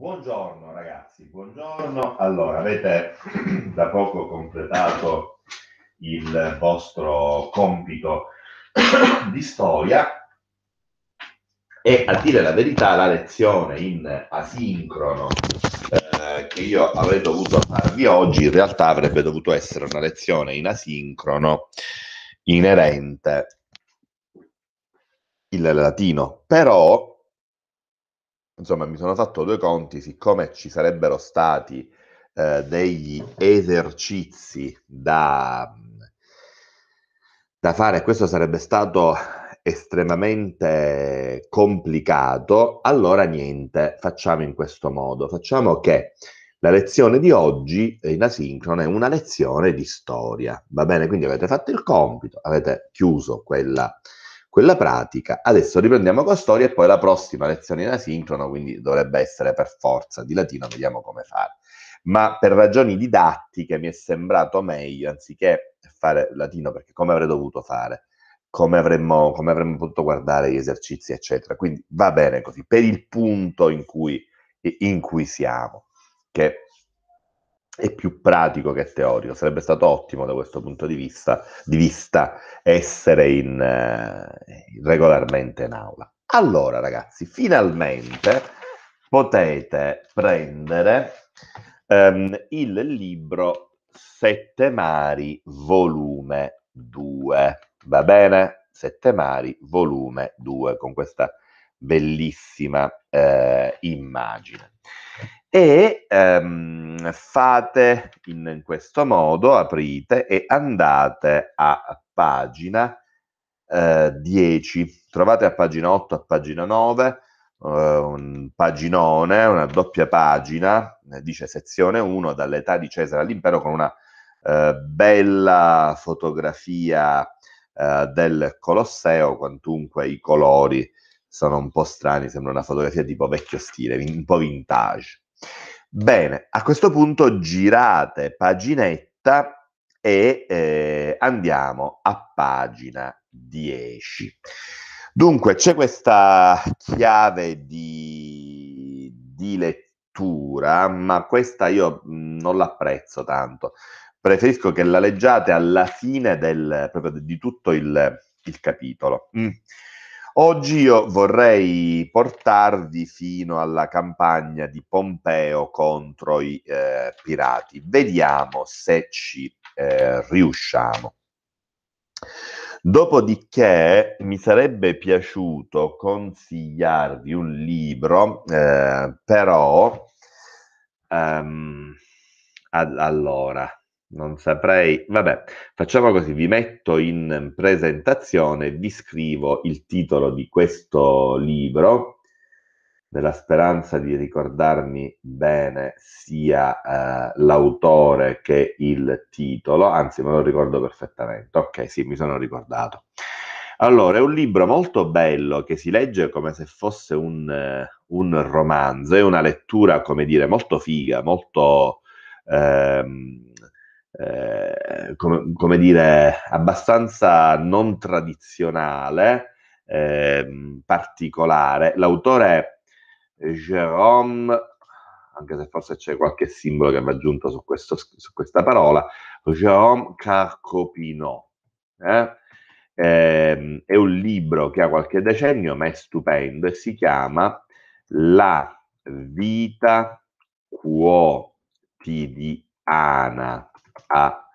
Buongiorno ragazzi, buongiorno. Allora, avete da poco completato il vostro compito di storia e a dire la verità la lezione in asincrono eh, che io avrei dovuto farvi oggi in realtà avrebbe dovuto essere una lezione in asincrono inerente il latino, però insomma mi sono fatto due conti, siccome ci sarebbero stati eh, degli esercizi da, da fare, questo sarebbe stato estremamente complicato, allora niente, facciamo in questo modo, facciamo che la lezione di oggi eh, in asincrono è una lezione di storia, va bene? Quindi avete fatto il compito, avete chiuso quella quella pratica. Adesso riprendiamo con storia e poi la prossima lezione in asincrono, quindi dovrebbe essere per forza di latino, vediamo come fare. Ma per ragioni didattiche mi è sembrato meglio, anziché fare latino, perché come avrei dovuto fare, come avremmo, come avremmo potuto guardare gli esercizi, eccetera. Quindi va bene così, per il punto in cui, in cui siamo, che è più pratico che teorico. Sarebbe stato ottimo da questo punto di vista, di vista essere in, eh, regolarmente in aula. Allora, ragazzi, finalmente potete prendere ehm, il libro Sette Mari, volume 2. Va bene? Sette Mari, volume 2, con questa bellissima eh, immagine e ehm, fate in questo modo, aprite e andate a pagina eh, 10, trovate a pagina 8, a pagina 9 eh, un paginone, una doppia pagina, eh, dice sezione 1 dall'età di Cesare all'impero con una eh, bella fotografia eh, del Colosseo, quantunque i colori sono un po' strani, sembra una fotografia tipo vecchio stile, un po' vintage. Bene, a questo punto girate paginetta e eh, andiamo a pagina 10. Dunque, c'è questa chiave di, di lettura, ma questa io mm, non l'apprezzo tanto. Preferisco che la leggiate alla fine del, proprio di tutto il, il capitolo. Mm. Oggi io vorrei portarvi fino alla campagna di Pompeo contro i eh, pirati. Vediamo se ci eh, riusciamo. Dopodiché mi sarebbe piaciuto consigliarvi un libro, eh, però um, allora non saprei. Vabbè, facciamo così, vi metto in presentazione, vi scrivo il titolo di questo libro, nella speranza di ricordarmi bene sia eh, l'autore che il titolo, anzi me lo ricordo perfettamente. Ok, sì, mi sono ricordato. Allora, è un libro molto bello che si legge come se fosse un, eh, un romanzo, è una lettura, come dire, molto figa, molto... Ehm, eh, come, come, dire, abbastanza non tradizionale, eh, particolare. L'autore è Jérôme, anche se forse c'è qualche simbolo che va aggiunto su, questo, su questa parola, Jérôme Carcopino. Eh? Ehm, è un libro che ha qualche decennio, ma è stupendo e si chiama La vita quotidiana a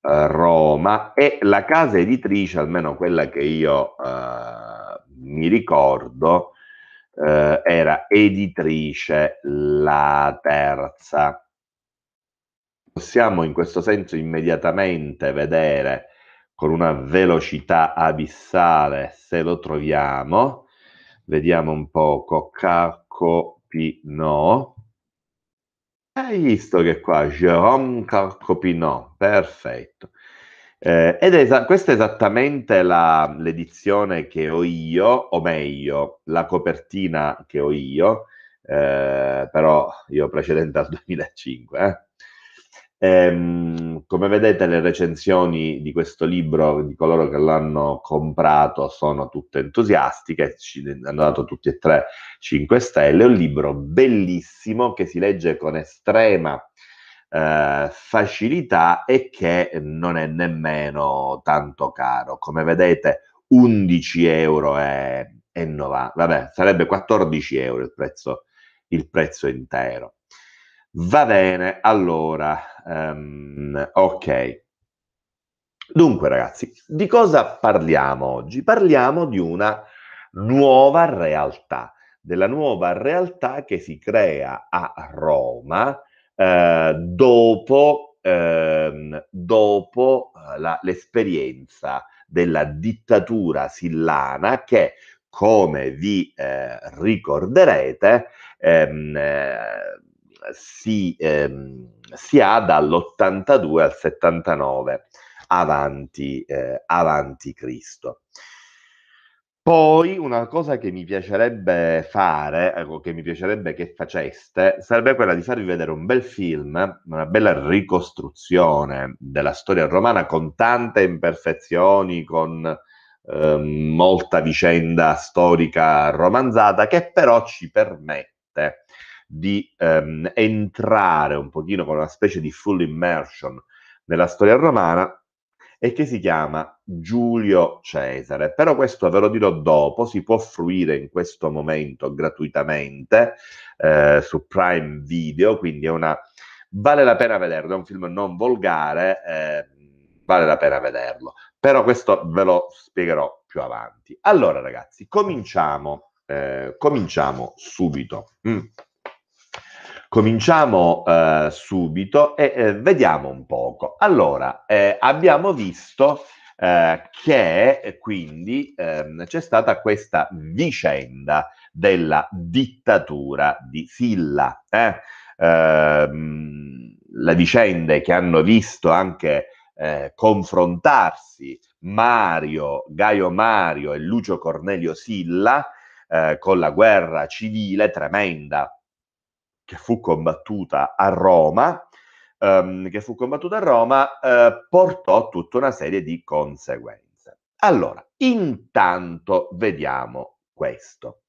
eh, Roma e la casa editrice, almeno quella che io eh, mi ricordo, eh, era editrice la terza. Possiamo in questo senso immediatamente vedere con una velocità abissale se lo troviamo. Vediamo un po'. Cocco Pino. Hai visto che qua, Jérôme Carcopinot, perfetto. Eh, ed esa- questa è esattamente la, l'edizione che ho io, o meglio, la copertina che ho io, eh, però io precedente al 2005, eh. Ehm, come vedete le recensioni di questo libro, di coloro che l'hanno comprato, sono tutte entusiastiche, ci hanno dato tutti e tre 5 stelle. È un libro bellissimo che si legge con estrema eh, facilità e che non è nemmeno tanto caro. Come vedete 11 euro è, è 90, vabbè sarebbe 14 euro il prezzo, il prezzo intero. Va bene, allora Um, ok. Dunque ragazzi, di cosa parliamo oggi? Parliamo di una nuova realtà, della nuova realtà che si crea a Roma eh, dopo, ehm, eh, dopo la, l'esperienza della dittatura sillana che, come vi eh, ricorderete, ehm, eh, si... Ehm, si ha dall'82 al 79 avanti, eh, avanti Cristo. Poi una cosa che mi piacerebbe fare, ecco, che mi piacerebbe che faceste, sarebbe quella di farvi vedere un bel film, una bella ricostruzione della storia romana con tante imperfezioni, con eh, molta vicenda storica romanzata, che però ci permette di ehm, entrare un pochino con una specie di full immersion nella storia romana e che si chiama Giulio Cesare. Però questo ve lo dirò dopo, si può fruire in questo momento gratuitamente eh, su Prime Video, quindi una, vale la pena vederlo, è un film non volgare, eh, vale la pena vederlo. Però questo ve lo spiegherò più avanti. Allora ragazzi, cominciamo, eh, cominciamo subito. Mm. Cominciamo eh, subito e eh, vediamo un poco. Allora, eh, abbiamo visto eh, che eh, quindi ehm, c'è stata questa vicenda della dittatura di Silla. Eh? Ehm, le vicende che hanno visto anche confrontarsi Mario, Gaio Mario e Lucio Cornelio Silla con la guerra civile tremenda che fu combattuta a Roma, ehm, che fu combattuta a Roma, eh, portò tutta una serie di conseguenze. Allora, intanto vediamo questo.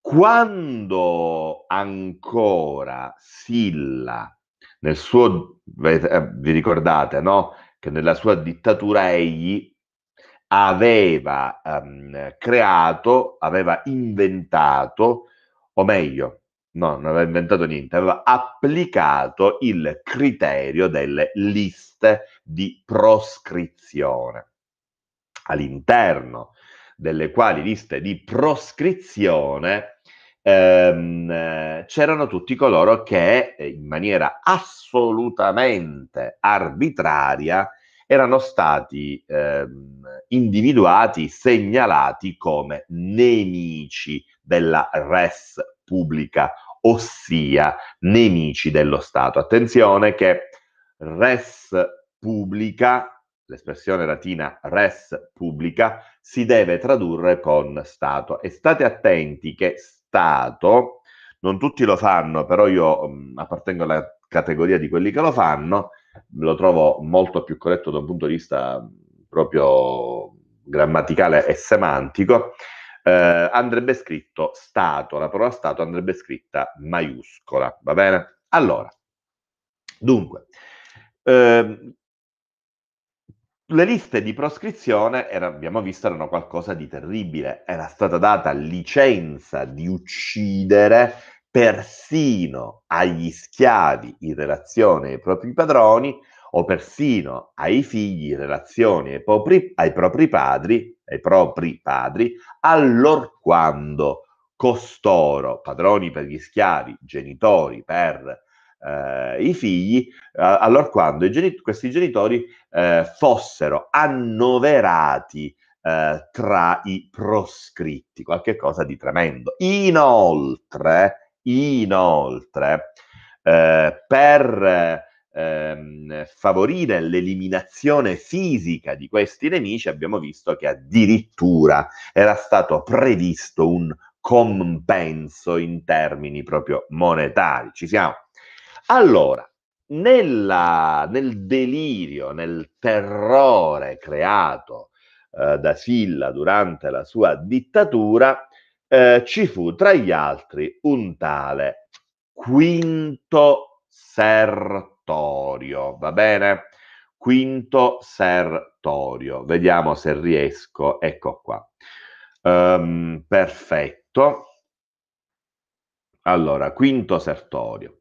Quando ancora Silla, nel suo, eh, vi ricordate, no? Che nella sua dittatura egli aveva ehm, creato, aveva inventato, o meglio, no, non aveva inventato niente, aveva applicato il criterio delle liste di proscrizione, all'interno delle quali liste di proscrizione ehm, c'erano tutti coloro che eh, in maniera assolutamente arbitraria erano stati ehm, individuati, segnalati come nemici della res pubblica ossia nemici dello Stato. Attenzione che res publica, l'espressione latina res publica, si deve tradurre con Stato. E state attenti che Stato, non tutti lo fanno, però io mh, mm, appartengo alla categoria di quelli che lo fanno, lo trovo molto più corretto da un punto di vista mm, proprio grammaticale e semantico eh, andrebbe scritto Stato, la parola Stato andrebbe scritta maiuscola, va bene? Allora, dunque, eh, le liste di proscrizione, era, abbiamo visto, erano qualcosa di terribile, era stata data licenza di uccidere persino agli schiavi in relazione ai propri padroni, o persino ai figli relazioni ai propri, ai propri padri, ai propri padri, allorquando costoro, padroni per gli schiavi, genitori per eh, i figli, eh, allorquando genit- questi genitori eh, fossero annoverati eh, tra i proscritti, qualcosa di tremendo. Inoltre, inoltre eh, per ehm, favorire l'eliminazione fisica di questi nemici, abbiamo visto che addirittura era stato previsto un compenso in termini proprio monetari. Ci siamo. Allora, nella, nel delirio, nel terrore creato eh, da Silla durante la sua dittatura, eh, ci fu tra gli altri un tale Quinto Ser Torio, va bene? Quinto Sertorio, vediamo se riesco, ecco qua. Um, perfetto. Allora, quinto Sertorio.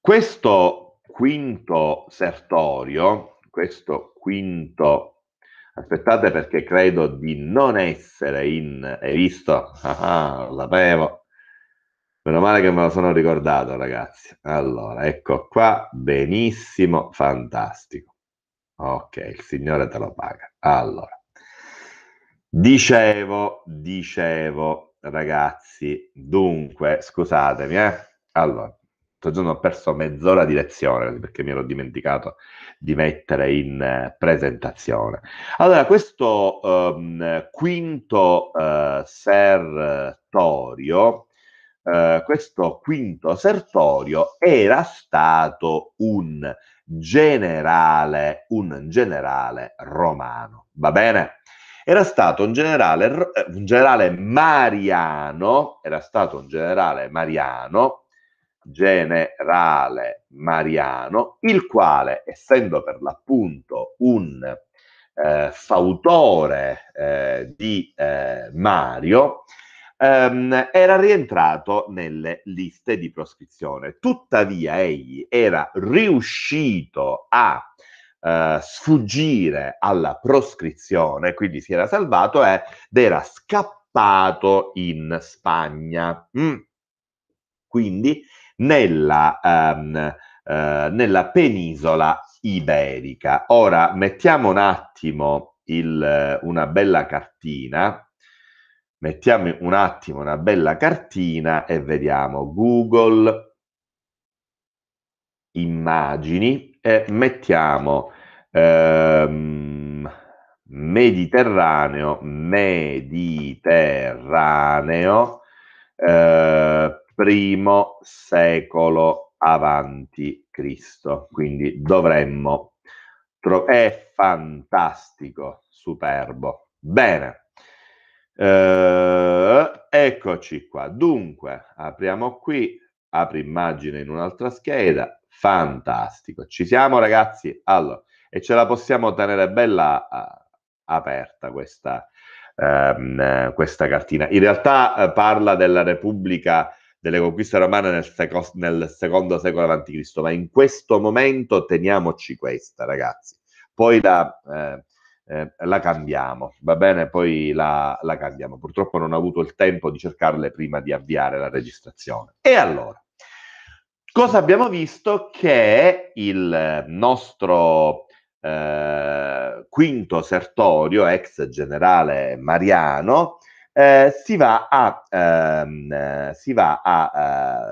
Questo quinto Sertorio, questo quinto, aspettate perché credo di non essere in, hai visto? Ah, ah lo sapevo, Meno male che me lo sono ricordato, ragazzi. Allora, ecco qua, benissimo, fantastico. Ok, il Signore te lo paga. Allora, dicevo, dicevo, ragazzi, dunque, scusatemi, eh. Allora, questo giorno ho perso mezz'ora di lezione perché mi ero dimenticato di mettere in eh, presentazione. Allora, questo um, quinto uh, sertorio eh, questo quinto Sertorio era stato un generale, un generale romano, va bene? Era stato un generale, eh, un generale mariano, era stato un generale mariano, generale mariano, il quale, essendo per l'appunto un eh, fautore eh, di eh, Mario, ehm, era rientrato nelle liste di proscrizione. Tuttavia egli era riuscito a eh, sfuggire alla proscrizione, quindi si era salvato ed era scappato in Spagna. Mm. Quindi nella, ehm, eh, nella penisola iberica. Ora mettiamo un attimo il, una bella cartina Mettiamo un attimo una bella cartina e vediamo Google immagini e mettiamo ehm, Mediterraneo, Mediterraneo, eh, primo secolo avanti Cristo. Quindi dovremmo trovare. È fantastico, superbo. Bene. Eh, eccoci qua. Dunque, apriamo qui, apri immagine in un'altra scheda. Fantastico. Ci siamo ragazzi? Allora, e ce la possiamo tenere bella a, eh, aperta questa, ehm, questa, cartina. In realtà eh, parla della Repubblica delle conquiste romane nel, seco- nel secondo secolo a.C., ma in questo momento teniamoci questa, ragazzi. Poi la, eh, eh, la cambiamo, va bene? Poi la, la, cambiamo. Purtroppo non ho avuto il tempo di cercarle prima di avviare la registrazione. E allora, cosa abbiamo visto? Che il nostro eh, quinto sertorio, ex generale Mariano, eh, si va a, ehm, si va a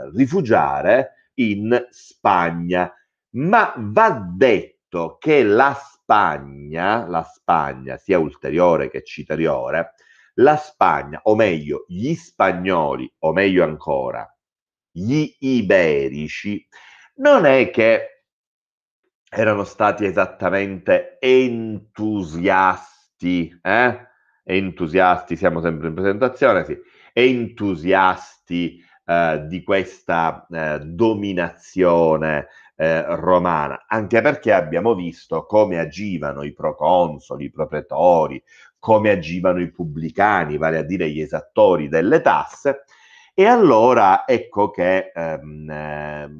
eh, rifugiare in Spagna, ma va detto che la Spagna Spagna, la Spagna sia ulteriore che citeriore, la Spagna, o meglio gli spagnoli, o meglio ancora gli iberici, non è che erano stati esattamente entusiasti, eh? entusiasti, siamo sempre in presentazione, sì, entusiasti eh, di questa eh, dominazione eh, romana, anche perché abbiamo visto come agivano i proconsoli, i proprietori, come agivano i pubblicani, vale a dire gli esattori delle tasse, e allora ecco che ehm, eh,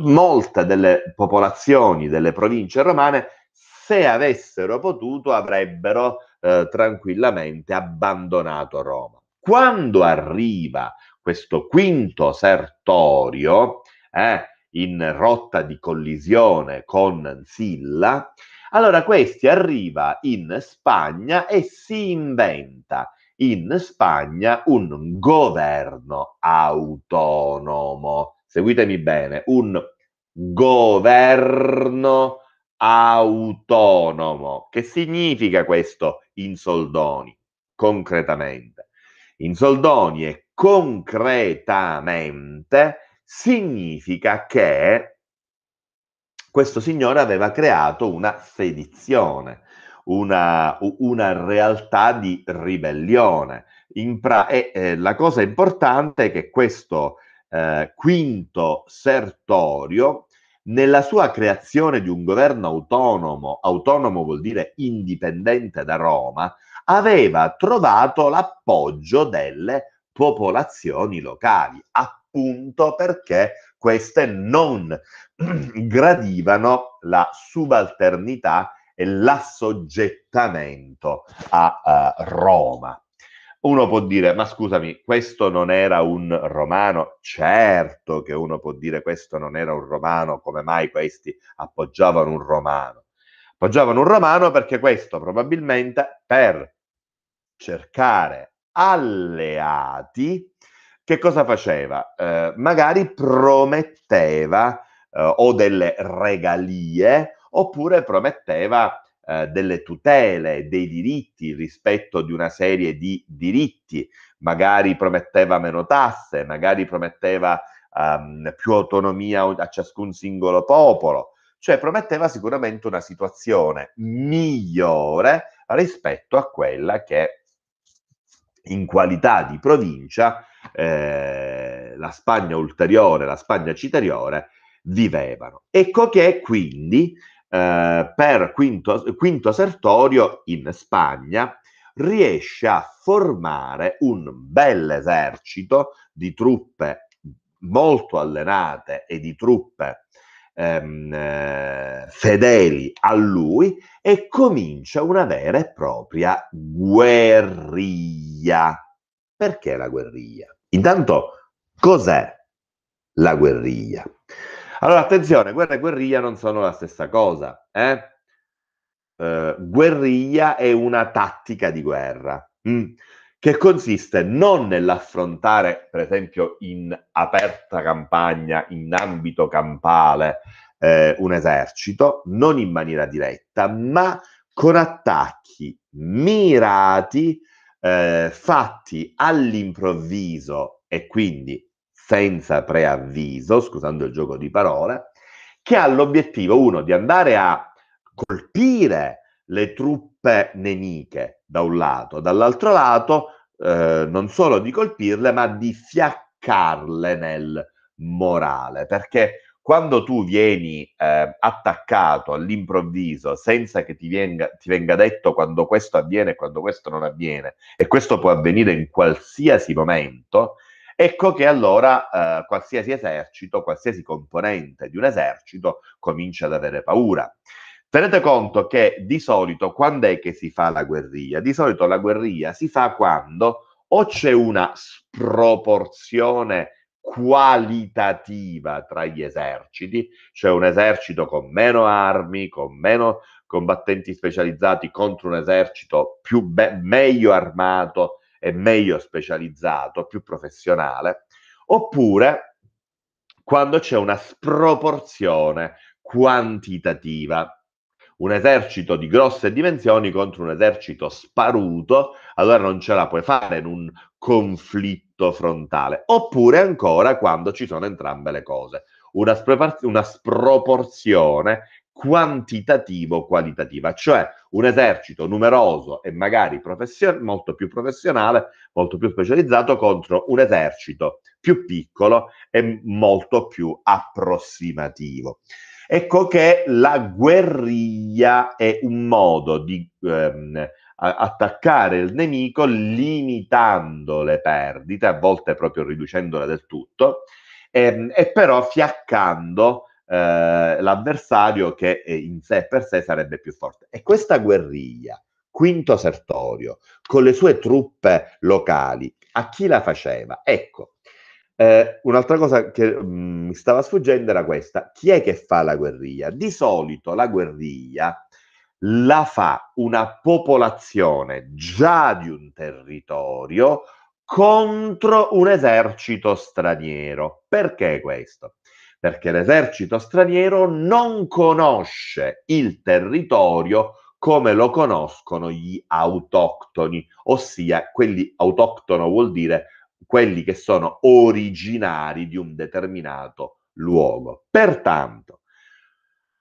molte delle popolazioni delle province romane, se avessero potuto, avrebbero eh, tranquillamente abbandonato Roma. Quando arriva questo quinto sertorio, eh, in rotta di collisione con Zilla, allora questi arriva in Spagna e si inventa in Spagna un governo autonomo. Seguitemi bene, un governo autonomo. Che significa questo in soldoni, concretamente? In soldoni e concretamente significa che questo signore aveva creato una sedizione, una, una realtà di ribellione. Pra- e, eh, la cosa importante è che questo eh, quinto Sertorio, nella sua creazione di un governo autonomo, autonomo vuol dire indipendente da Roma, aveva trovato l'appoggio delle popolazioni locali, appunto perché queste non gradivano la subalternità e l'assoggettamento a uh, Roma. Uno può dire, ma scusami, questo non era un romano? Certo che uno può dire questo non era un romano, come mai questi appoggiavano un romano? Appoggiavano un romano perché questo probabilmente per cercare alleati che cosa faceva? Eh, magari prometteva eh, o delle regalie oppure prometteva eh, delle tutele, dei diritti rispetto di una serie di diritti, magari prometteva meno tasse, magari prometteva ehm, più autonomia a ciascun singolo popolo, cioè prometteva sicuramente una situazione migliore rispetto a quella che in qualità di provincia eh, la Spagna ulteriore, la Spagna citeriore, vivevano. Ecco che quindi eh, per Quinto, Quinto Sertorio in Spagna riesce a formare un bel esercito di truppe molto allenate e di truppe ehm, eh, fedeli a lui e comincia una vera e propria guerriglia. Perché la guerriglia? Intanto, cos'è la guerriglia? Allora, attenzione, guerra e guerriglia non sono la stessa cosa. Eh? Eh, guerriglia è una tattica di guerra mh, mm, che consiste non nell'affrontare, per esempio, in aperta campagna, in ambito campale, eh, un esercito, non in maniera diretta, ma con attacchi mirati eh, fatti all'improvviso e quindi senza preavviso, scusando il gioco di parole, che ha l'obiettivo, uno, di andare a colpire le truppe nemiche da un lato, dall'altro lato eh, non solo di colpirle, ma di fiaccarle nel morale, perché quando tu vieni eh, attaccato all'improvviso senza che ti venga, ti venga, detto quando questo avviene e quando questo non avviene, e questo può avvenire in qualsiasi momento, ecco che allora eh, qualsiasi esercito, qualsiasi componente di un esercito comincia ad avere paura. Tenete conto che di solito quando è che si fa la guerriglia? Di solito la guerriglia si fa quando o c'è una sproporzione qualitativa tra gli eserciti, cioè un esercito con meno armi, con meno combattenti specializzati contro un esercito più be- meglio armato e meglio specializzato, più professionale, oppure quando c'è una sproporzione quantitativa. Un esercito di grosse dimensioni contro un esercito sparuto, allora non ce la puoi fare in un conflitto tutto frontale, oppure ancora quando ci sono entrambe le cose. Una, sprop- una sproporzione quantitativo-qualitativa, cioè un esercito numeroso e magari profession- molto più professionale, molto più specializzato contro un esercito più piccolo e molto più approssimativo. Ecco che la guerriglia è un modo di ehm, attaccare il nemico limitando le perdite, a volte proprio riducendole del tutto, e, ehm, e però fiaccando eh, l'avversario che eh, in sé per sé sarebbe più forte. E questa guerriglia, Quinto Sertorio, con le sue truppe locali, a chi la faceva? Ecco, eh, un'altra cosa che mm, mi stava sfuggendo era questa. Chi è che fa la guerriglia? Di solito la guerriglia la fa una popolazione già di un territorio contro un esercito straniero. Perché questo? Perché l'esercito straniero non conosce il territorio come lo conoscono gli autoctoni, ossia quelli autoctono vuol dire quelli che sono originari di un determinato luogo. Pertanto,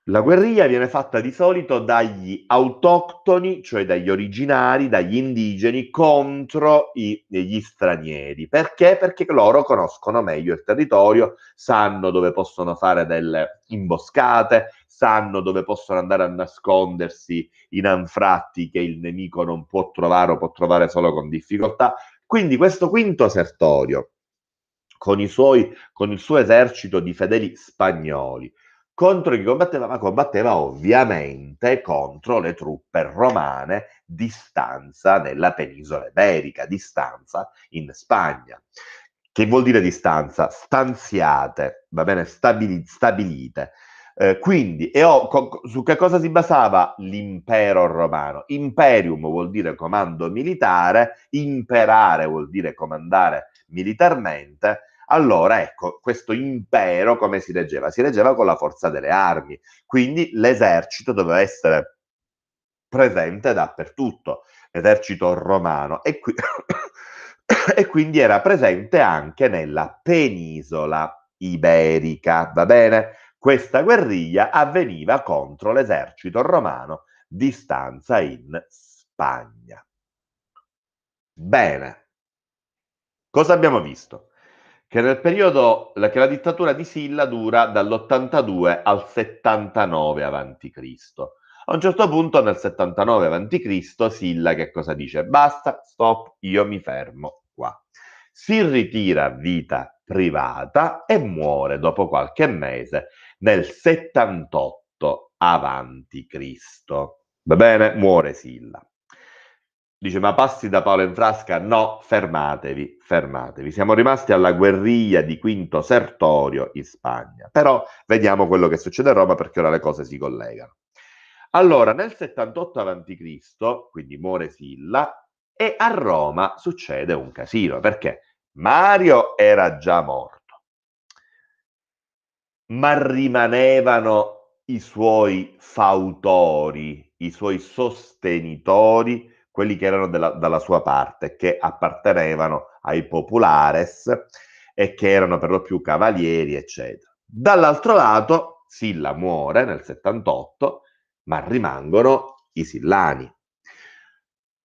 la guerriglia viene fatta di solito dagli autoctoni, cioè dagli originari, dagli indigeni, contro i, gli stranieri. Perché? Perché loro conoscono meglio il territorio, sanno dove possono fare delle imboscate, sanno dove possono andare a nascondersi in anfratti che il nemico non può trovare o può trovare solo con difficoltà. Quindi questo quinto Sertorio, con, suoi, con il suo esercito di fedeli spagnoli, contro chi combatteva, ma combatteva ovviamente contro le truppe romane di stanza nella penisola iberica, di stanza in Spagna. Che vuol dire di stanza? Stanziate, va bene, Stabili- stabilite. Eh, quindi, ho, co- su che cosa si basava l'impero romano? Imperium vuol dire comando militare, imperare vuol dire comandare militarmente, allora, ecco, questo impero come si reggeva? Si reggeva con la forza delle armi, quindi l'esercito doveva essere presente dappertutto, l'esercito romano, e, qui- e quindi era presente anche nella penisola iberica, va bene? Questa guerriglia avveniva contro l'esercito romano di stanza in Spagna. Bene, cosa abbiamo visto? che nel periodo che la dittatura di Silla dura dall'82 al 79 a.C. A un certo punto nel 79 a.C. Silla che cosa dice? Basta, stop, io mi fermo qua. Si ritira a vita privata e muore dopo qualche mese nel 78 a.C. Va bene? Muore Silla. Dice, ma passi da Paolo in frasca? No, fermatevi, fermatevi. Siamo rimasti alla guerriglia di Quinto Sertorio in Spagna. Però vediamo quello che succede a Roma perché ora le cose si collegano. Allora, nel 78 a.C., quindi muore Silla, e a Roma succede un casino, perché Mario era già morto, ma rimanevano i suoi fautori, i suoi sostenitori, quelli che erano della, dalla sua parte, che appartenevano ai populares e che erano per lo più cavalieri, eccetera. Dall'altro lato, Silla muore nel 78, ma rimangono i Sillani.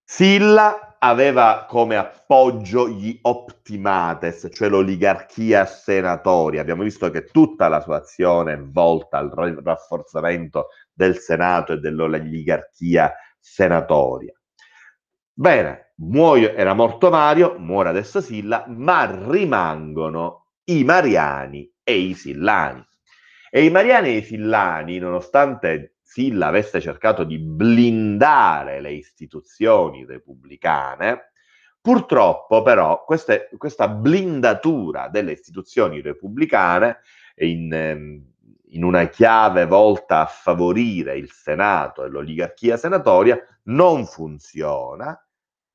Silla aveva come appoggio gli optimates, cioè l'oligarchia senatoria. Abbiamo visto che tutta la sua azione è volta al rafforzamento del Senato e dell'oligarchia senatoria. Bene, muoio, era morto Mario, muore adesso Silla, ma rimangono i Mariani e i Sillani. E i Mariani e i Sillani, nonostante Silla avesse cercato di blindare le istituzioni repubblicane, purtroppo però queste, questa blindatura delle istituzioni repubblicane in, ehm, in una chiave volta a favorire il Senato e l'oligarchia senatoria non funziona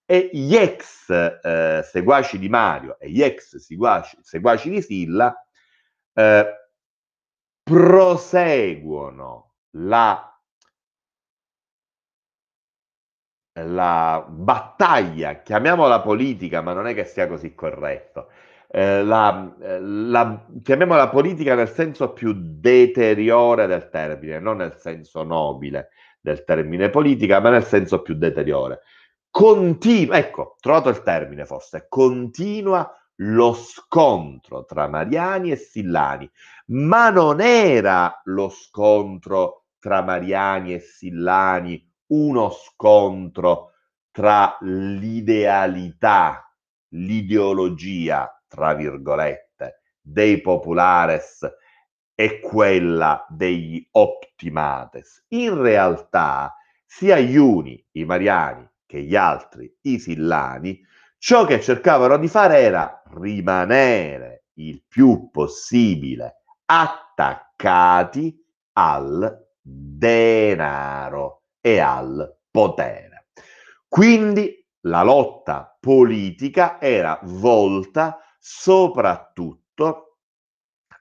e gli ex eh, seguaci di Mario e gli ex seguaci, seguaci di Silla eh, proseguono la, la, battaglia, chiamiamola politica, ma non è che sia così corretto, eh, la, eh, la, chiamiamola politica nel senso più deteriore del termine, non nel senso nobile del termine politica, ma nel senso più deteriore continua, ecco, trovato il termine forse, continua lo scontro tra Mariani e Sillani, ma non era lo scontro tra Mariani e Sillani uno scontro tra l'idealità, l'ideologia, tra virgolette, dei populares e quella degli optimates. In realtà sia gli uni, i mariani, che gli altri i isillani, ciò che cercavano di fare era rimanere il più possibile attaccati al denaro e al potere. Quindi la lotta politica era volta soprattutto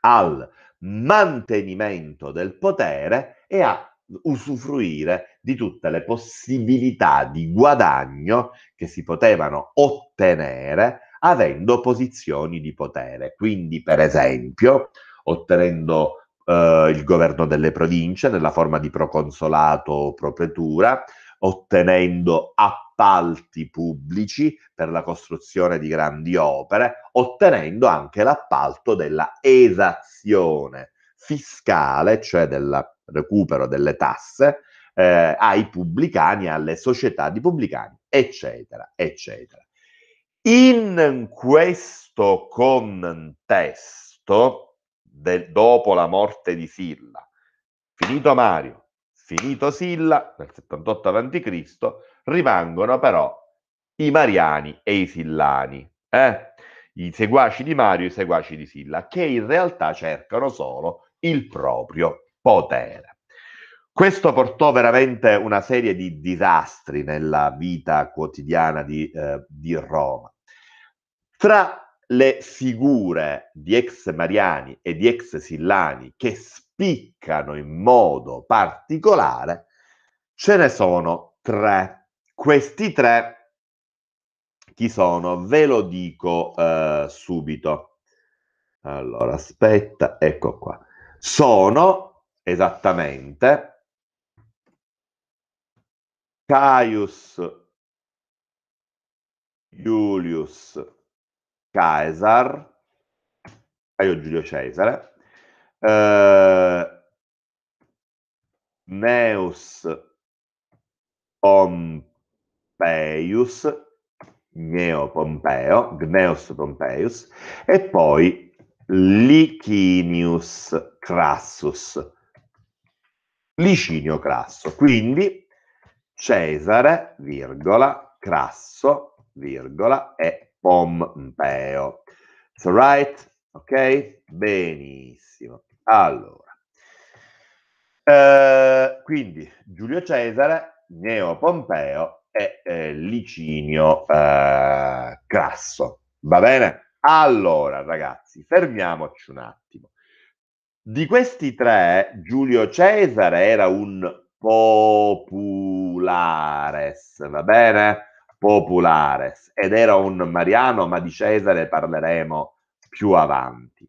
al mantenimento del potere e a usufruire di tutte le possibilità di guadagno che si potevano ottenere avendo posizioni di potere. Quindi, per esempio, ottenendo eh, il governo delle province nella forma di proconsolato o proprietura, ottenendo appalti pubblici per la costruzione di grandi opere, ottenendo anche l'appalto della esazione fiscale, cioè della recupero delle tasse eh, ai pubblicani, alle società di pubblicani, eccetera, eccetera. In questo contesto, del, dopo la morte di Silla, finito Mario, finito Silla nel 78 a.C., rimangono però i Mariani e i Sillani, eh? i seguaci di Mario e i seguaci di Silla, che in realtà cercano solo il proprio potere. Questo portò veramente una serie di disastri nella vita quotidiana di, eh, di Roma. Tra le figure di ex Mariani e di ex Sillani che spiccano in modo particolare, ce ne sono tre. Questi tre, chi sono? Ve lo dico eh, subito. Allora, aspetta, ecco qua. Sono esattamente. Caius Julius Caesar, Caio Giulio Cesare, eh, Neus Pompeius, Gneo Pompeo, Gneus Pompeius, e poi Licinius Crassus Licinio Crasso. Quindi Cesare, virgola, Crasso, virgola, e Pompeo. It's right? Ok? Benissimo. Allora, eh, quindi Giulio Cesare, Neo Pompeo e eh, Licinio eh, Crasso. Va bene? Allora, ragazzi, fermiamoci un attimo. Di questi tre, Giulio Cesare era un populares, va bene? Populares. Ed era un mariano, ma di Cesare parleremo più avanti.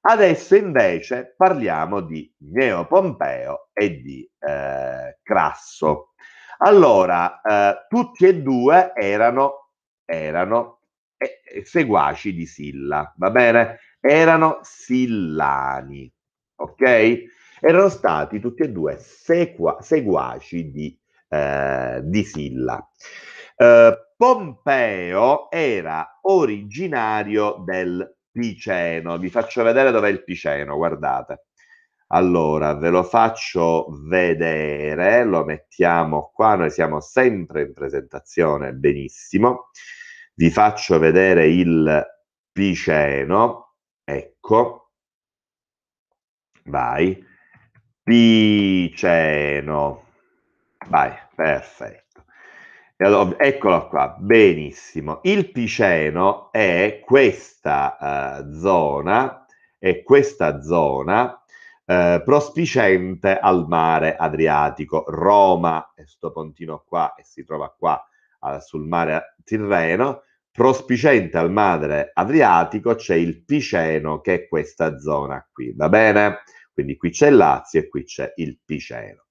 Adesso invece parliamo di Gneo Pompeo e di eh, Crasso. Allora, eh, tutti e due erano, erano eh, seguaci di Silla, va bene? Erano sillani ok? Erano stati tutti e due sequa- seguaci di, eh, di Silla. Eh, Pompeo era originario del Piceno. Vi faccio vedere dov'è il Piceno, guardate. Allora, ve lo faccio vedere, lo mettiamo qua, noi siamo sempre in presentazione, benissimo. Vi faccio vedere il Piceno, ecco. Vai. Piceno. Vai, perfetto. Allora, eccola qua, benissimo. Il Piceno è questa eh, zona, è questa zona eh, prospiciente al mare Adriatico. Roma, è questo pontino qua, e si trova qua eh, sul mare Tirreno, Prospiciente al madre Adriatico c'è il Piceno, che è questa zona qui, va bene? Quindi qui c'è il Lazio e qui c'è il Piceno.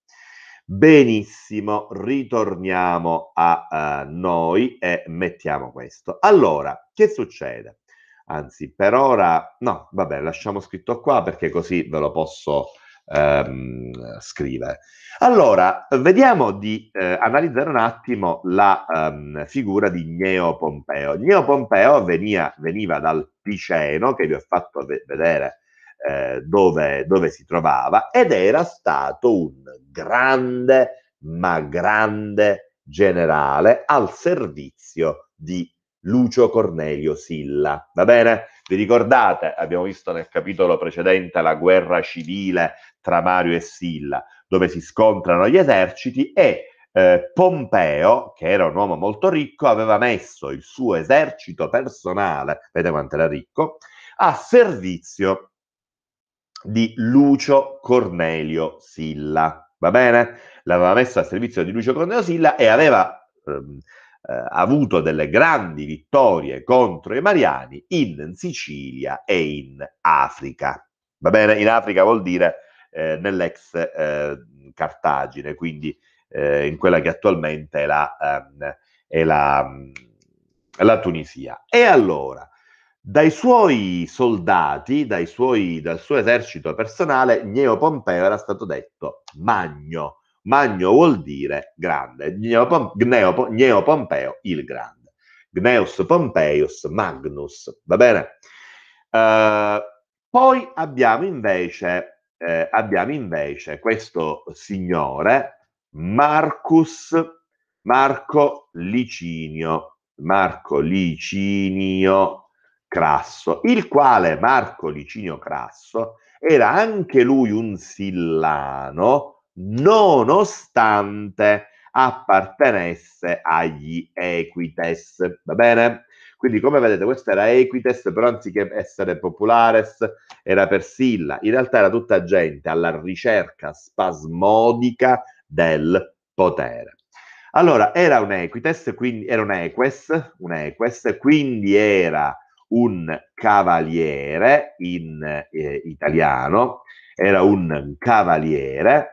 Benissimo, ritorniamo a uh, noi e mettiamo questo. Allora, che succede? Anzi, per ora, no, vabbè, lasciamo scritto qua perché così ve lo posso ehm, scrive. Allora, vediamo di eh, analizzare un attimo la ehm, figura di Gneo Pompeo. Gneo Pompeo venia, veniva dal Piceno, che vi ho fatto vedere eh, dove, dove si trovava, ed era stato un grande, ma grande generale al servizio di Lucio Cornelio Silla. Va bene? Vi ricordate, abbiamo visto nel capitolo precedente la guerra civile tra Mario e Silla, dove si scontrano gli eserciti e eh, Pompeo, che era un uomo molto ricco, aveva messo il suo esercito personale, vedete quanto era ricco, a servizio di Lucio Cornelio Silla. Va bene? L'aveva messo a servizio di Lucio Cornelio Silla e aveva ehm, eh, avuto delle grandi vittorie contro i Mariani in Sicilia e in Africa. Va bene, in Africa vuol dire eh, nell'ex eh, Cartagine, quindi eh, in quella che attualmente è la, eh, è la, la Tunisia. E allora, dai suoi soldati, dai suoi, dal suo esercito personale, Gneo Pompeo era stato detto magno, Magno vuol dire grande, Gneo, Pompeo il grande, Gneus Pompeius Magnus, va bene? Eh, poi abbiamo invece, eh, abbiamo invece questo signore Marcus, Marco Licinio, Marco Licinio Crasso, il quale Marco Licinio Crasso era anche lui un sillano, nonostante appartenesse agli Equites. Va bene? Quindi, come vedete, questa era Equites, però anziché essere Populares, era Persilla. In realtà era tutta gente alla ricerca spasmodica del potere. Allora, era un equites, quindi era un eques, un eques, quindi era un cavaliere in eh, italiano, era un cavaliere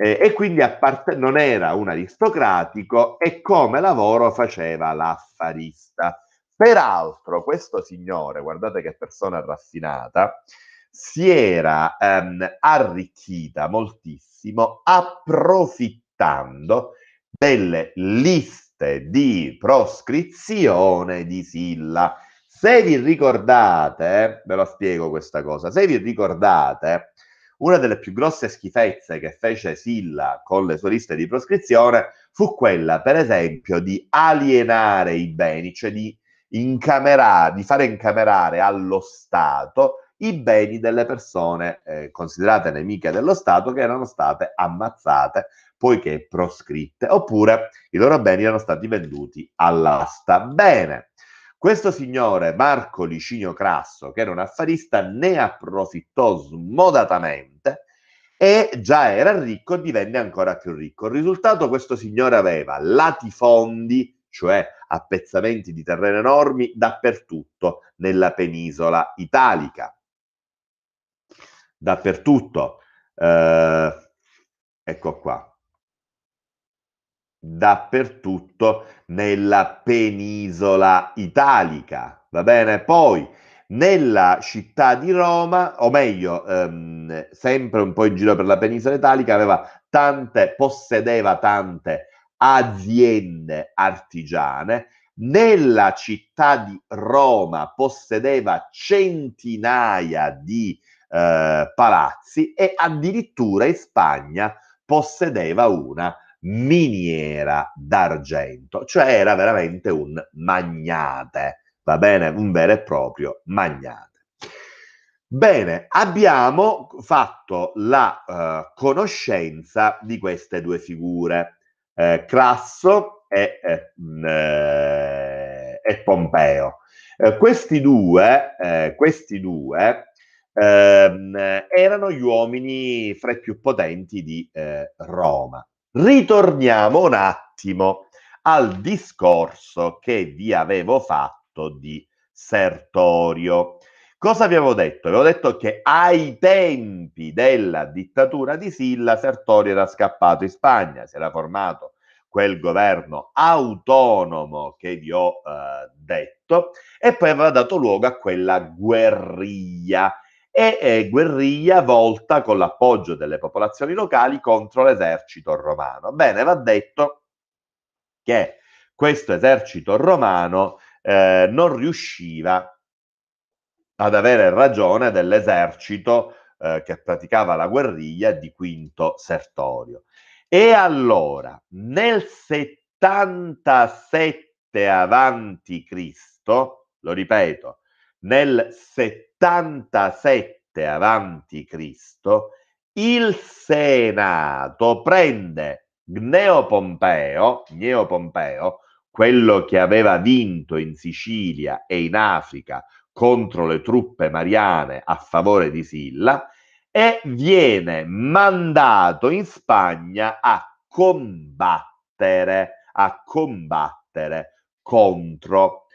eh, e quindi appart- non era un aristocratico e come lavoro faceva l'affarista. Peraltro questo signore, guardate che persona raffinata, si era ehm, arricchita moltissimo approfittando delle liste di proscrizione di Silla. Se vi ricordate, eh, ve lo spiego questa cosa, se vi ricordate, una delle più grosse schifezze che fece Silla con le sue liste di proscrizione fu quella, per esempio, di alienare i beni, cioè di, incamerare, di fare incamerare allo Stato i beni delle persone eh, considerate nemiche dello Stato che erano state ammazzate poiché proscritte, oppure i loro beni erano stati venduti all'asta. Bene, questo signore, Marco Licinio Crasso, che era un affarista, ne approfittò smodatamente e già era ricco, divenne ancora più ricco. Il risultato, questo signore aveva latifondi, cioè appezzamenti di terreno enormi, dappertutto nella penisola italica. Dappertutto. Eh, ecco qua dappertutto nella penisola italica, va bene? Poi nella città di Roma, o meglio, ehm, sempre un po' in giro per la penisola italica, aveva tante, possedeva tante aziende artigiane, nella città di Roma possedeva centinaia di eh, palazzi e addirittura in Spagna possedeva una miniera d'argento, cioè era veramente un magnate, va bene? Un vero e proprio magnate. Bene, abbiamo fatto la eh, conoscenza di queste due figure, eh, Crasso e, eh, mm, eh e Pompeo. Eh, questi due, eh, questi due ehm, erano gli uomini fra i più potenti di Roma ritorniamo un attimo al discorso che vi avevo fatto di Sertorio. Cosa abbiamo detto? Avevo detto che ai tempi della dittatura di Silla Sertorio era scappato in Spagna, si era formato quel governo autonomo che vi ho eh, detto e poi aveva dato luogo a quella guerriglia e eh, guerriglia volta con l'appoggio delle popolazioni locali contro l'esercito romano. Bene, va detto che questo esercito romano eh, non riusciva ad avere ragione dell'esercito eh, che praticava la guerriglia di Quinto Sertorio. E allora, nel 77 avanti Cristo, lo ripeto, nel 77 77 avanti Cristo, il Senato prende Gneo Pompeo, Gneo Pompeo, quello che aveva vinto in Sicilia e in Africa contro le truppe mariane a favore di Silla, e viene mandato in Spagna a combattere, a combattere contro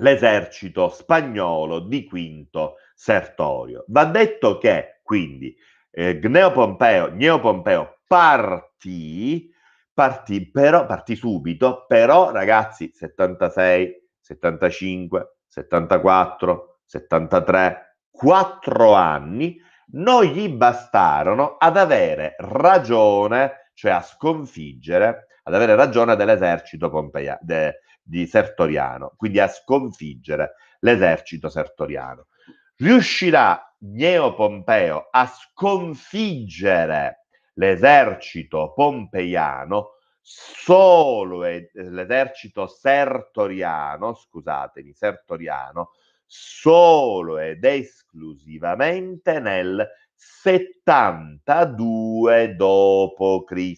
l'esercito spagnolo di Quinto Sertorio. Va detto che quindi eh, Gneo Pompeo, Gneo Pompeo partì, partì, però, partì subito, però ragazzi 76, 75, 74, 73, 4 anni non gli bastarono ad avere ragione, cioè a sconfiggere, ad avere ragione dell'esercito pompeiano. de, di Sertoriano, quindi a sconfiggere l'esercito sertoriano. Riuscirà Gneo Pompeo a sconfiggere l'esercito pompeiano solo e, eh, l'esercito sertoriano, scusatemi, sertoriano, solo ed esclusivamente nel 72 d.C.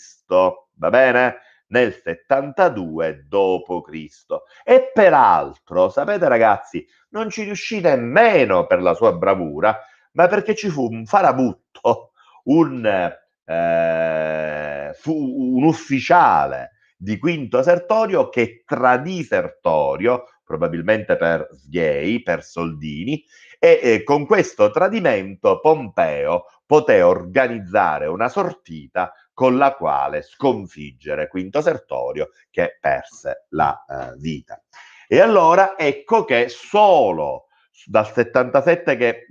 Va bene? nel 72 d.C. E peraltro, sapete ragazzi, non ci riuscì nemmeno per la sua bravura, ma perché ci fu un farabutto, un, eh, un ufficiale di Quinto Sertorio che tradì Sertorio, probabilmente per sghei, per soldini, e eh, con questo tradimento Pompeo poté organizzare una sortita con la quale sconfiggere Quinto Sertorio che perse la eh, vita. E allora ecco che solo dal 77 che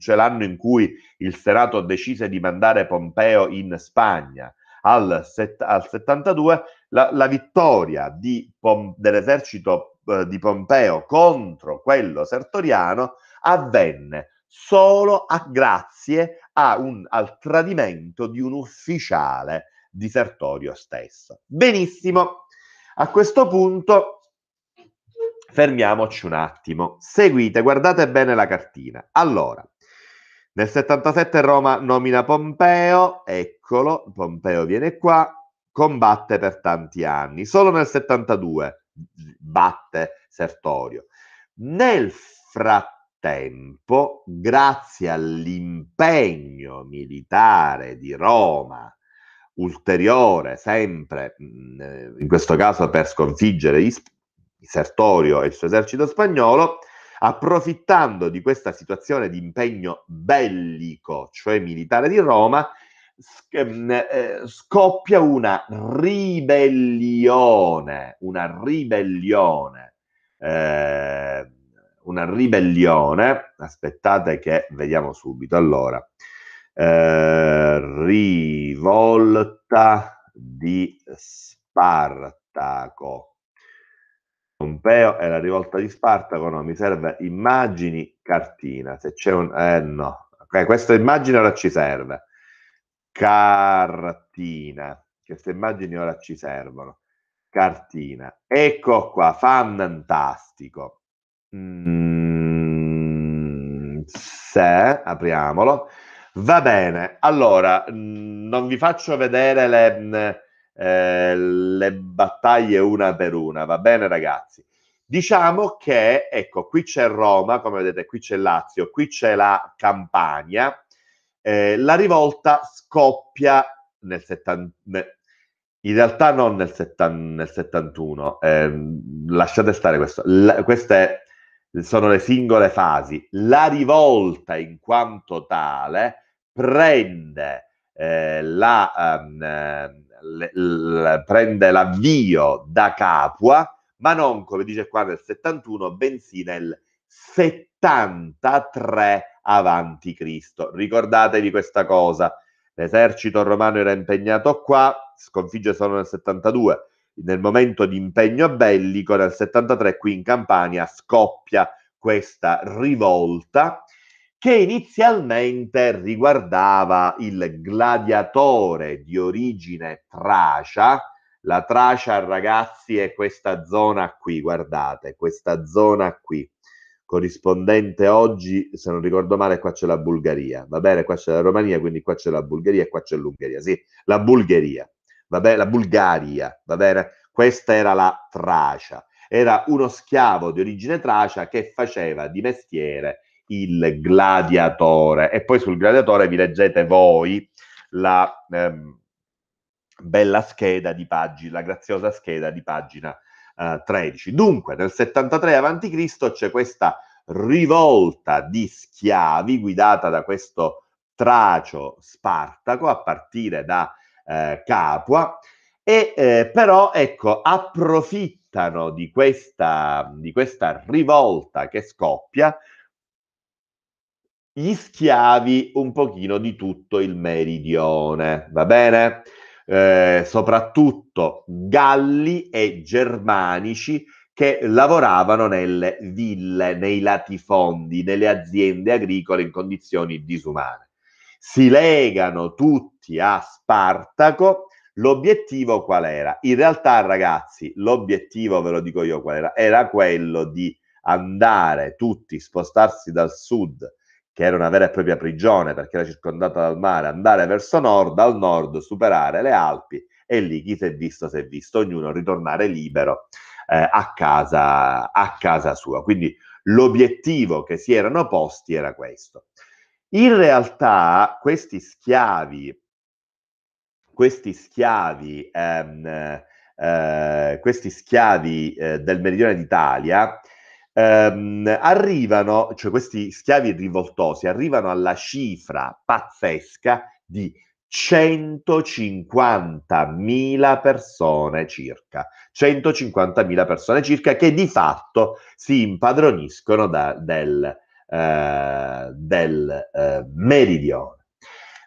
cioè l'anno in cui il Senato decise di mandare Pompeo in Spagna al, set, al 72 la, la vittoria di, dell'esercito eh, di Pompeo contro quello sertoriano avvenne solo a grazie a un, al tradimento di un ufficiale di Sertorio stesso. Benissimo, a questo punto fermiamoci un attimo. Seguite, guardate bene la cartina. Allora, nel 77 Roma nomina Pompeo, eccolo, Pompeo viene qua, combatte per tanti anni. Solo nel 72 batte Sertorio. Nel frattempo, grazie all'impegno militare di Roma, ulteriore sempre, mm, eh, in questo caso per sconfiggere Sertorio e il suo esercito spagnolo, approfittando di questa situazione di impegno bellico, cioè militare di Roma, Mm, eh, scoppia una ribellione, una ribellione, eh, una ribellione, aspettate che vediamo subito, allora, eh, rivolta di Spartaco. Pompeo è la rivolta di Spartaco, no, mi serve immagini, cartina, se c'è un... eh no, okay, questa immagine ora ci serve cartina, queste immagini ora ci servono. Cartina, ecco qua, fantastico. Mm, se apriamolo, va bene. Allora, mm, non vi faccio vedere le, mm, eh, le battaglie una per una, va bene, ragazzi. Diciamo che, ecco, qui c'è Roma, come vedete, qui c'è Lazio, qui c'è la Campania, eh, la rivolta scoppia nel 70, in realtà non nel, 70, nel 71, eh, lasciate stare questo, la, queste sono le singole fasi. La rivolta in quanto tale prende, eh, la, um, le, le, prende l'avvio da Capua, ma non come dice qua nel 71, bensì nel 73 avanti Cristo. Ricordatevi questa cosa. L'esercito romano era impegnato qua, sconfigge solo nel 72. Nel momento di impegno bellico, nel 73, qui in Campania, scoppia questa rivolta che inizialmente riguardava il gladiatore di origine tracia. La tracia, ragazzi, è questa zona qui, guardate, questa zona qui corrispondente oggi, se non ricordo male, qua c'è la Bulgaria, va bene, qua c'è la Romania, quindi qua c'è la Bulgaria e qua c'è l'Ungheria, sì, la Bulgaria, va bene, la Bulgaria, va bene, questa era la Tracia, era uno schiavo di origine tracia che faceva di mestiere il gladiatore e poi sul gladiatore vi leggete voi la ehm, bella scheda di pagina, la graziosa scheda di pagina 13. Eh, Dunque, nel 73 a.C. c'è questa rivolta di schiavi guidata da questo tracio spartaco a partire da eh, Capua e eh, però ecco approfittano di questa, di questa rivolta che scoppia gli schiavi un pochino di tutto il meridione, va bene? Eh, soprattutto galli e germanici che lavoravano nelle ville, nei latifondi, nelle aziende agricole in condizioni disumane. Si legano tutti a Spartaco. L'obiettivo qual era? In realtà, ragazzi, l'obiettivo ve lo dico io qual era? Era quello di andare tutti, spostarsi dal sud che era una vera e propria prigione perché era circondata dal mare, andare verso nord, dal nord, superare le Alpi e lì chi si è visto si è visto, ognuno ritornare libero eh, a, casa, a casa sua. Quindi l'obiettivo che si erano posti era questo. In realtà questi schiavi, questi schiavi, ehm, eh, questi schiavi eh, del meridione d'Italia ehm, arrivano, cioè questi schiavi rivoltosi, arrivano alla cifra pazzesca di 150.000 persone circa, 150.000 persone circa che di fatto si impadroniscono da, del, eh, del eh, meridione.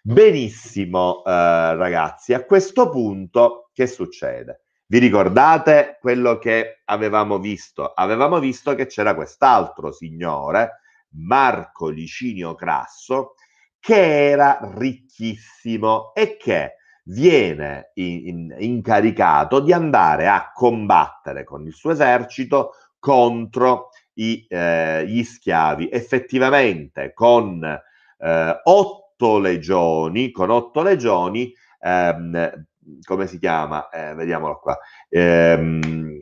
Benissimo, eh, ragazzi, a questo punto che succede? Vi ricordate quello che avevamo visto? Avevamo visto che c'era quest'altro signore, Marco Licinio Crasso, che era ricchissimo e che viene in, in, incaricato di andare a combattere con il suo esercito contro i, eh, gli schiavi. Effettivamente, con eh, otto legioni, con otto legioni ehm, come si chiama? Eh, vediamolo qua. Ehm,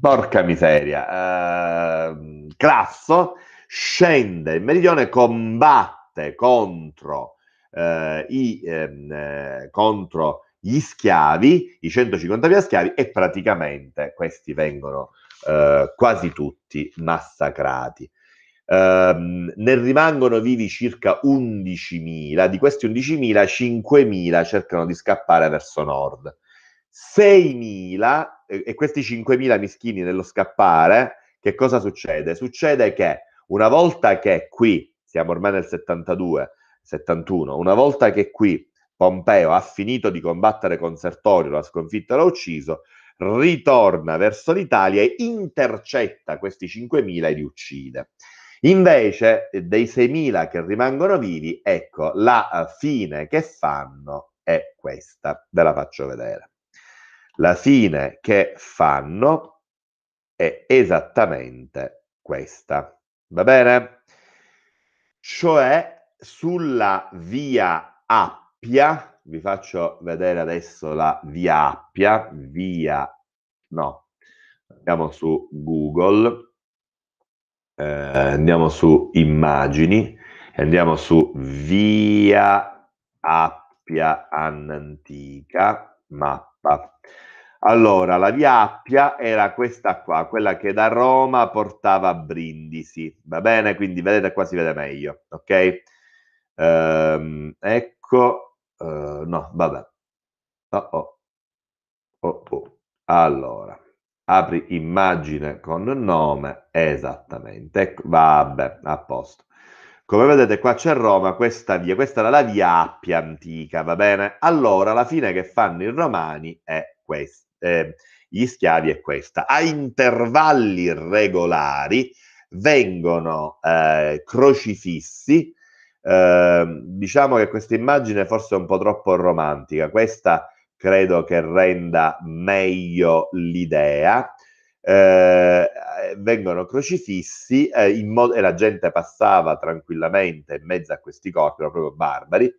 porca miseria, eh, Classo scende in meridione, combatte contro, eh, i, ehm, eh, contro gli schiavi, i 150.000 schiavi, e praticamente questi vengono eh, quasi tutti massacrati ehm, ne rimangono vivi circa 11.000, di questi 11.000 5.000 cercano di scappare verso nord. 6.000, e, e questi 5.000 mischini nello scappare, che cosa succede? Succede che una volta che qui, siamo ormai nel 72, 71, una volta che qui Pompeo ha finito di combattere con Sertorio, l'ha sconfitto e l'ha ucciso, ritorna verso l'Italia e intercetta questi 5.000 e li uccide. Invece eh, dei 6.000 che rimangono vivi, ecco, la eh, fine che fanno è questa. Ve la faccio vedere. La fine che fanno è esattamente questa. Va bene? Cioè sulla via Appia, vi faccio vedere adesso la via Appia, via, no, andiamo su Google eh, andiamo su immagini e andiamo su via Appia antica mappa. Allora, la via Appia era questa qua, quella che da Roma portava a Brindisi, va bene? Quindi vedete qua si vede meglio, ok? Ehm, ecco, eh, no, vabbè. Oh, oh. Oh, oh. Allora apri immagine con nome, esattamente, ecco, vabbè, a posto. Come vedete qua c'è Roma, questa via, questa era la via Appia antica, va bene? Allora la fine che fanno i romani è questa, eh, gli schiavi è questa. A intervalli regolari vengono eh, crocifissi, eh, diciamo che questa immagine forse è un po' troppo romantica, questa credo che renda meglio l'idea. Eh, vengono crocifissi eh, mo- e la gente passava tranquillamente in mezzo a questi corpi, erano proprio barbari,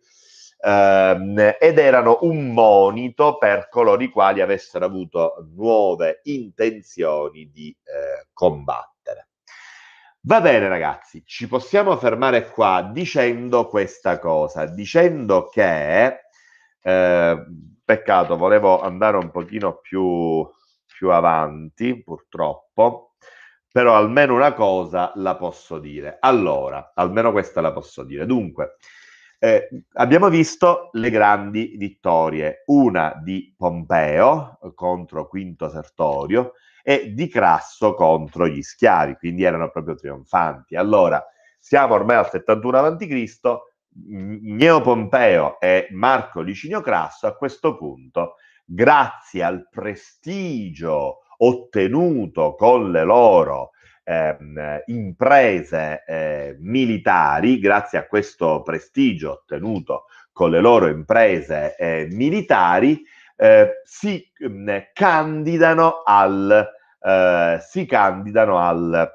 ehm, ed erano un monito per coloro i quali avessero avuto nuove intenzioni di eh, combattere. Va bene ragazzi, ci possiamo fermare qua dicendo questa cosa, dicendo che eh, Peccato, volevo andare un pochino più, più avanti, purtroppo, però almeno una cosa la posso dire. Allora, almeno questa la posso dire. Dunque, eh, abbiamo visto le grandi vittorie, una di Pompeo contro Quinto Sertorio e di Crasso contro gli schiavi, quindi erano proprio trionfanti. Allora, siamo ormai al 71 a.C., Gneo Pompeo e Marco Licinio Crasso a questo punto, grazie al prestigio ottenuto con le loro ehm, imprese eh, militari, grazie a questo prestigio ottenuto con le loro imprese eh, militari, eh, si, mm, candidano al, eh, si candidano al,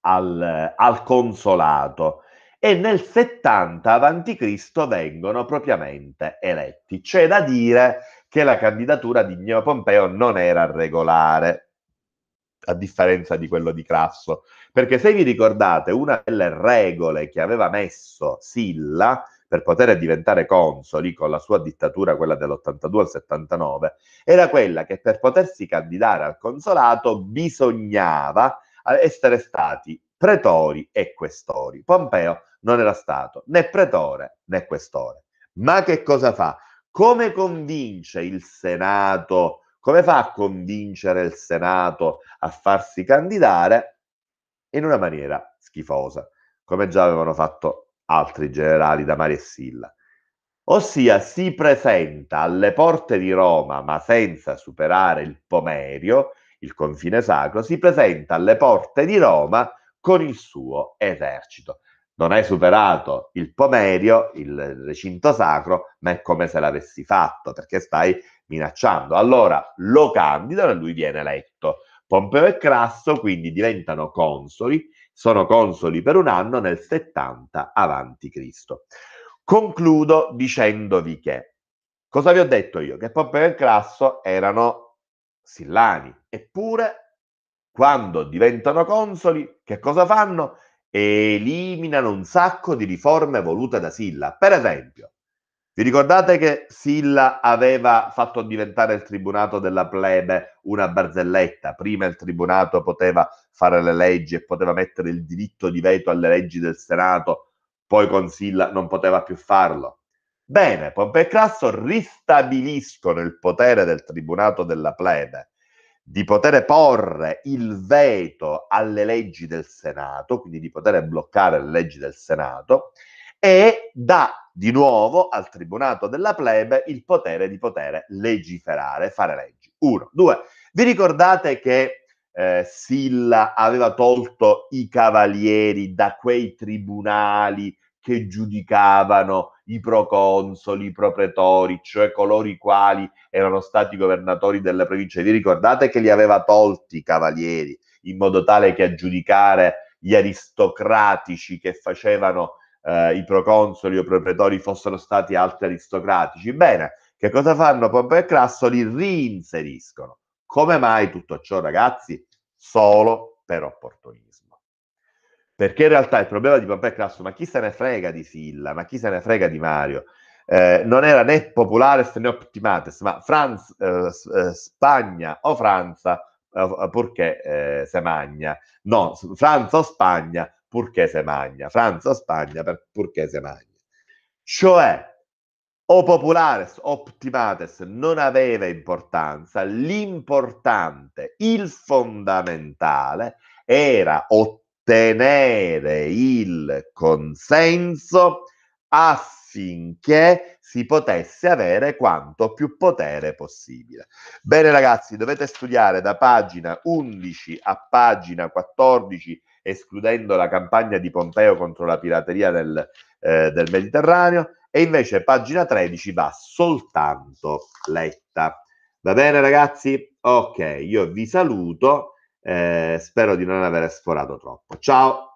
al, al consolato e nel 70 a.C. vengono propriamente eletti. C'è da dire che la candidatura di Gneo Pompeo non era regolare, a differenza di quello di Crasso, perché se vi ricordate una delle regole che aveva messo Silla per poter diventare consoli con la sua dittatura, quella dell'82 al 79, era quella che per potersi candidare al consolato bisognava essere stati pretori e questori. Pompeo non era stato né pretore né questore. Ma che cosa fa? Come convince il Senato? Come fa a convincere il Senato a farsi candidare? In una maniera schifosa, come già avevano fatto altri generali da Mari e Silla. Ossia si presenta alle porte di Roma, ma senza superare il Pomerio, il confine sacro, si presenta alle porte di Roma con il suo esercito non hai superato il pomerio, il recinto sacro, ma è come se l'avessi fatto, perché stai minacciando. Allora lo candidano e lui viene eletto. Pompeo e Crasso quindi diventano consoli, sono consoli per un anno nel 70 avanti Cristo. Concludo dicendovi che, cosa vi ho detto io? Che Pompeo e Crasso erano sillani, eppure quando diventano consoli, che cosa fanno? eliminano un sacco di riforme volute da Silla. Per esempio, vi ricordate che Silla aveva fatto diventare il tribunato della plebe una barzelletta? Prima il tribunato poteva fare le leggi e poteva mettere il diritto di veto alle leggi del Senato, poi con Silla non poteva più farlo. Bene, Pompeo e Crasso ristabiliscono il potere del tribunato della plebe di poter porre il veto alle leggi del Senato, quindi di poter bloccare le leggi del Senato, e dà di nuovo al Tribunato della Plebe il potere di poter legiferare, fare leggi. Uno. Due. Vi ricordate che eh, Silla aveva tolto i cavalieri da quei tribunali che giudicavano i proconsoli, i propretori, cioè coloro i quali erano stati governatori delle province. Vi ricordate che li aveva tolti i cavalieri in modo tale che a giudicare gli aristocratici che facevano eh, i proconsoli o i proprietori fossero stati altri aristocratici? Bene, che cosa fanno Pompeo e Crasso? Li reinseriscono. Come mai tutto ciò, ragazzi? Solo per opportunità. Perché in realtà il problema di Pompeo e Crasso, ma chi se ne frega di Silla, ma chi se ne frega di Mario, eh, non era né popolare né optimates, ma Franz, eh, eh Spagna o Francia, eh, purché eh, se magna. No, Francia o Spagna, purché se magna. Francia o Spagna, per, purché se magna. Cioè, o populares optimates non aveva importanza, l'importante, il fondamentale era ottenere ottenere il consenso affinché si potesse avere quanto più potere possibile. Bene ragazzi, dovete studiare da pagina 11 a pagina 14, escludendo la campagna di Pompeo contro la pirateria del, eh, del Mediterraneo, e invece pagina 13 va soltanto letta. Va bene ragazzi? Ok, io vi saluto eh, spero di non aver sforato troppo. Ciao!